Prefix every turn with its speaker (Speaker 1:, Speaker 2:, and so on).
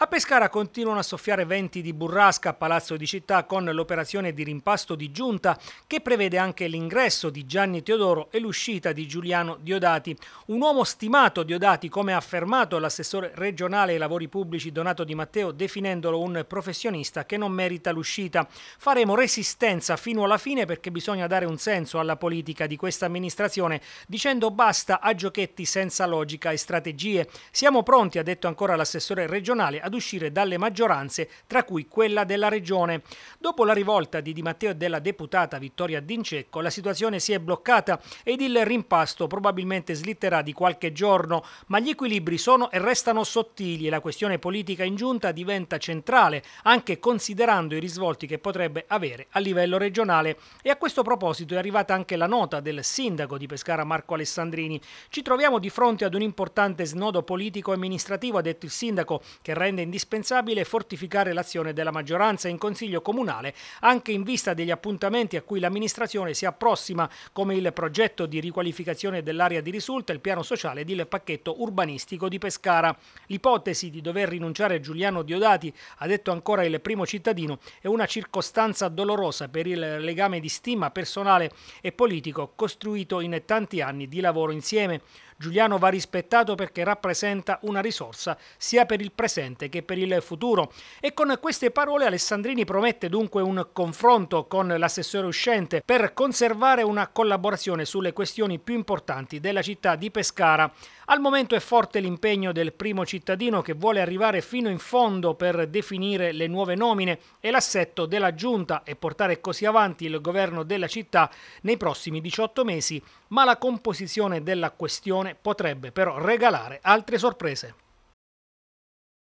Speaker 1: A Pescara continuano a soffiare venti di burrasca a Palazzo di Città con l'operazione di rimpasto di giunta che prevede anche l'ingresso di Gianni Teodoro e l'uscita di Giuliano Diodati. Un uomo stimato Diodati, come ha affermato l'assessore regionale ai lavori pubblici Donato Di Matteo, definendolo un professionista che non merita l'uscita. Faremo resistenza fino alla fine perché bisogna dare un senso alla politica di questa amministrazione dicendo basta a giochetti senza logica e strategie. Siamo pronti, ha detto ancora l'assessore regionale, ad uscire dalle maggioranze, tra cui quella della regione. Dopo la rivolta di Di Matteo e della deputata Vittoria Dincecco, la situazione si è bloccata ed il rimpasto probabilmente slitterà di qualche giorno, ma gli equilibri sono e restano sottili e la questione politica in giunta diventa centrale, anche considerando i risvolti che potrebbe avere a livello regionale. E a questo proposito è arrivata anche la nota del sindaco di Pescara Marco Alessandrini. Ci troviamo di fronte ad un importante snodo politico e amministrativo, ha detto il sindaco, che rende rende indispensabile fortificare l'azione della maggioranza in Consiglio Comunale anche in vista degli appuntamenti a cui l'amministrazione si approssima come il progetto di riqualificazione dell'area di risulta, il piano sociale ed il pacchetto urbanistico di Pescara. L'ipotesi di dover rinunciare a Giuliano Diodati, ha detto ancora il primo cittadino, è una circostanza dolorosa per il legame di stima personale e politico costruito in tanti anni di lavoro insieme. Giuliano va rispettato perché rappresenta una risorsa sia per il presente che per il futuro. E con queste parole Alessandrini promette dunque un confronto con l'assessore uscente per conservare una collaborazione sulle questioni più importanti della città di Pescara. Al momento è forte l'impegno del primo cittadino che vuole arrivare fino in fondo per definire le nuove nomine e l'assetto della giunta e portare così avanti il governo della città nei prossimi 18 mesi, ma la composizione della questione potrebbe però regalare altre sorprese.